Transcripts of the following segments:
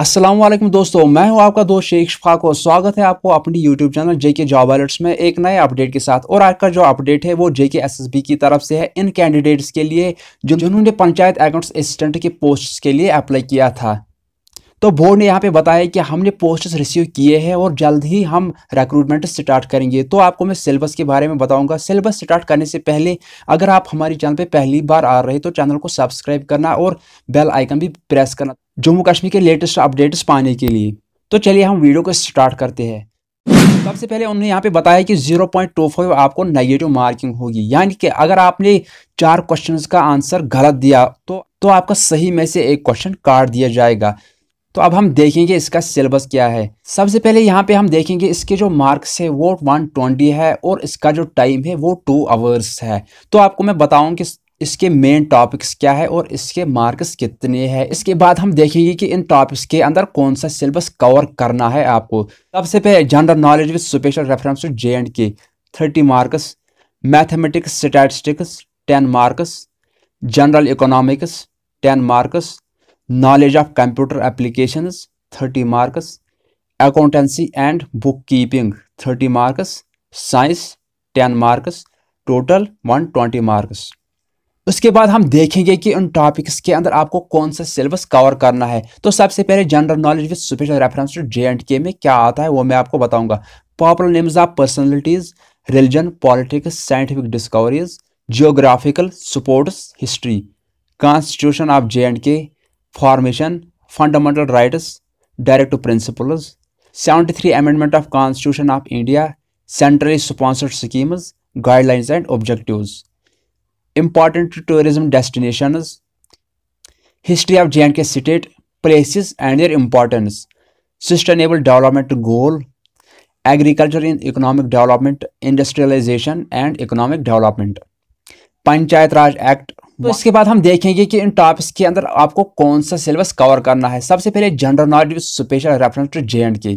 असलम दोस्तों मैं हूं आपका दोस्त शेख शफाक और स्वागत है आपको अपनी YouTube channel J K job alerts में एक नए अपडेट के साथ और आज का जो अपडेट है वो जेके एसएसबी की तरफ से है इन कैंडिडेट्स के लिए जो जिन्होंने पंचायत अकाउंट्स असिस्टेंट के पोस्ट्स के लिए अप्लाई किया था तो बोर्ड ने यहाँ पे बताया कि हमने पोस्ट रिसीव किए हैं और जल्द ही हम रिक्रूटमेंट स्टार्ट करेंगे तो आपको मैं सिलेबस के बारे में बताऊंगा सिलेबस स्टार्ट करने से पहले अगर आप हमारे चैनल पे पहली बार आ रहे तो चैनल को सब्सक्राइब करना और बेल आइकन भी प्रेस करना जम्मू कश्मीर के लेटेस्ट अपडेट्स पाने के लिए तो चलिए हम वीडियो को स्टार्ट करते हैं सबसे पहले उन्होंने यहाँ पे बताया कि 0.25 आपको नेगेटिव मार्किंग होगी यानी कि अगर आपने चार क्वेश्चंस का आंसर गलत दिया तो तो आपका सही में से एक क्वेश्चन काट दिया जाएगा तो अब हम देखेंगे इसका सिलेबस क्या है सबसे पहले यहाँ पे हम देखेंगे इसके जो मार्क्स है वो 120 है और इसका जो टाइम है वो टू आवर्स है तो आपको मैं बताऊँ कि इसके मेन टॉपिक्स क्या है और इसके मार्क्स कितने हैं इसके बाद हम देखेंगे कि इन टॉपिक्स के अंदर कौन सा सिलेबस कवर करना है आपको सबसे पहले general knowledge with special reference to J and K thirty marks mathematics statistics ten marks general economics ten marks knowledge of computer application thirty marks accountancy and book keeping thirty marks science ten marks total one twenty marks उसके बाद हम देखेंगे कि उन topics के अंदर आपको कौन सा सिलेबस कवर करना है तो सबसे पहले general knowledge with special reference to J and K में क्या आता है वो मैं आपको बताऊंगा popular names of personalities religion politics scientific discoveries geographical sports history constitution of J and K formation fundamental rights direct principles seventy three amendment of constitution of India centrally sponsored schemes guidelines and objectives important tourism destinations, history of J&K state, places and their importance, sustainable development goal, agriculture in economic development, industrialization and economic development, Panchayat Raj Act तो इसके बाद हम देखेंगे कि इन topics के अंदर आपको कौन सा सिलेबस कवर करना है सबसे पहले general knowledge special reference to J and K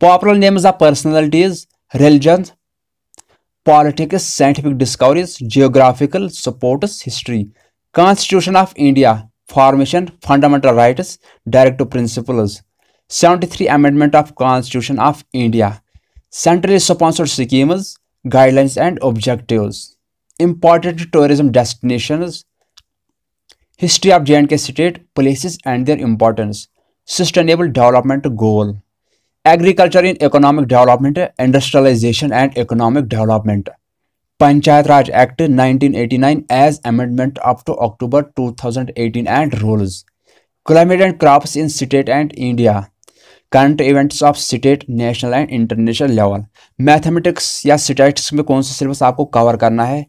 popular names of personalities religion politics, scientific discoveries, geographical supports, history, Constitution of India, formation, fundamental rights, directive principles, 73 Amendment of Constitution of India, centrally sponsored schemes, guidelines and objectives, important tourism destinations, history of J&K state, places and their importance, sustainable development goal. Agriculture in economic development industrialisation and economic development Panchayat Raj Act 1989 as amendment up to October 2018 and rules climate and crops in state and India current events of state national and international level mathematics या statistics में कौन सा syllabus आपको cover करना है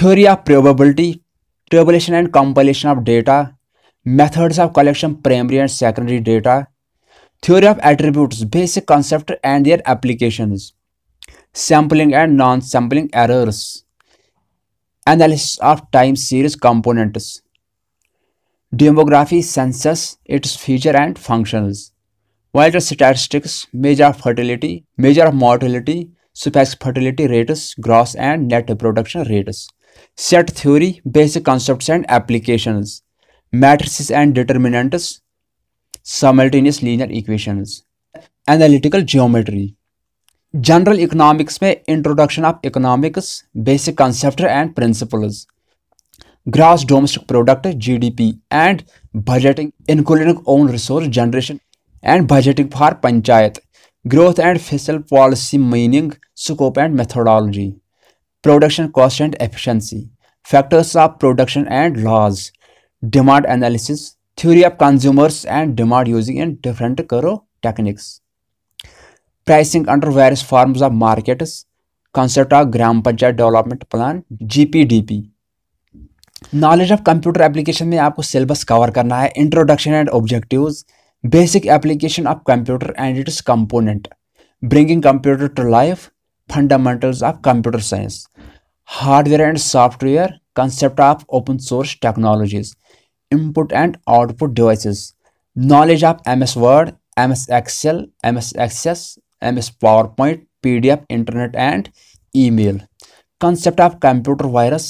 theory of probability tabulation and compilation of data methods of collection primary and secondary data theory of attributes basic concept and their applications sampling and non-sampling errors analysis of time series components demography census its feature and functions vital statistics measure of fertility measure of mortality suffix fertility rates gross and net production rates set theory basic concepts and applications matrices and determinants simultaneous linear equations analytical geometry general economics में introduction of economics basic concept and principles gross domestic product GDP and budgeting including own resource generation and budgeting for panchayat growth and fiscal policy meaning scope and methodology production cost and efficiency factors of production and laws demand analysis theory of consumers and demand using in different curve techniques. Pricing under various concept of gram panchayat development plan G P D P knowledge of computer application में आपको syllabus cover करना है introduction and objectives basic application of computer and its component bringing computer to life fundamentals of computer science hardware and software concept of open source technologies input and output devices knowledge of M S Word M S Excel M S Access M S PowerPoint P D F internet and email concept of computer virus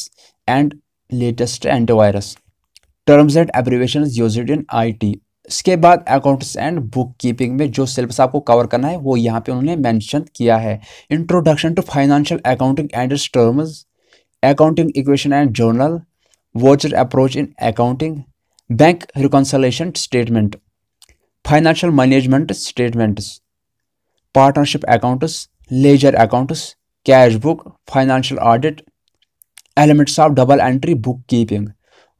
and latest virus terms and abbreviation use in I T इसके बाद accounts and book keeping में जो syllabus आपको cover करना है वो यहाँ पर उन्होंने मैंशन किया है introduction to financial accounting and terms accounting equation and journal voucher approach in accounting bank reconciliation statement financial management statements partnership accounts ledger accounts cash book financial audit elements of double entry bookkeeping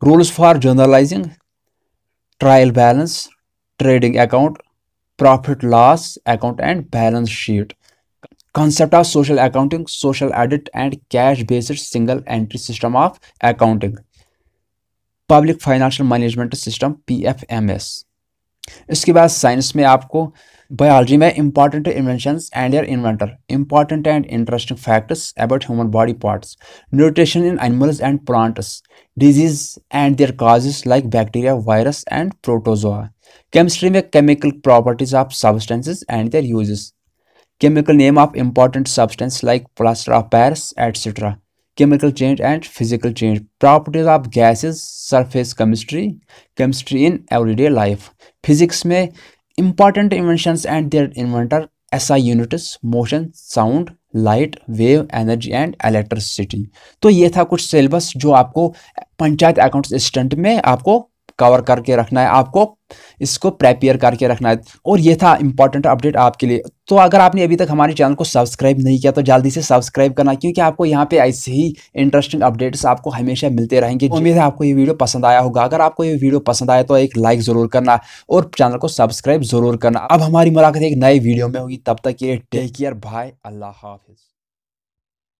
rules for generalizing trial balance trading account profit loss account and balance sheet concept of social accounting social audit and cash based single entry system of accounting public financial management system PFMS इसके बाद science में आपको biology में important invention and their inventor important and interesting facts about human body parts nutrition in animals and plants disease and their causes like bacteria virus and protozoa chemistry में chemical properties of substances and their uses chemical name of important substance like plaster of Paris etc. chemical change and physical change properties of gases surface chemistry chemistry in everyday life physics में important inventions and their inventor SI units motion sound light wave energy and electricity तो ये था कुछ syllabus जो आपको panchayat accounts assistant में आपको cover करके रखना है आपको इसको प्रेपेयर करके रखना है और ये था इंपॉर्टेंट अपडेट आपके लिए तो अगर आपने अभी तक हमारे चैनल को सब्सक्राइब नहीं किया तो जल्दी से सब्सक्राइब करना क्योंकि आपको यहाँ पे ऐसे ही इंटरेस्टिंग अपडेट्स आपको हमेशा मिलते रहेंगे उम्मीद है आपको ये वीडियो पसंद आया होगा अगर आपको ये वीडियो पसंद आया तो एक लाइक ज़रूर करना और चैनल को सब्सक्राइब ज़रूर करना अब हमारी मुलाकात एक नए वीडियो में होगी तब तक ये टेक केयर बाय अल्लाह हाफिज़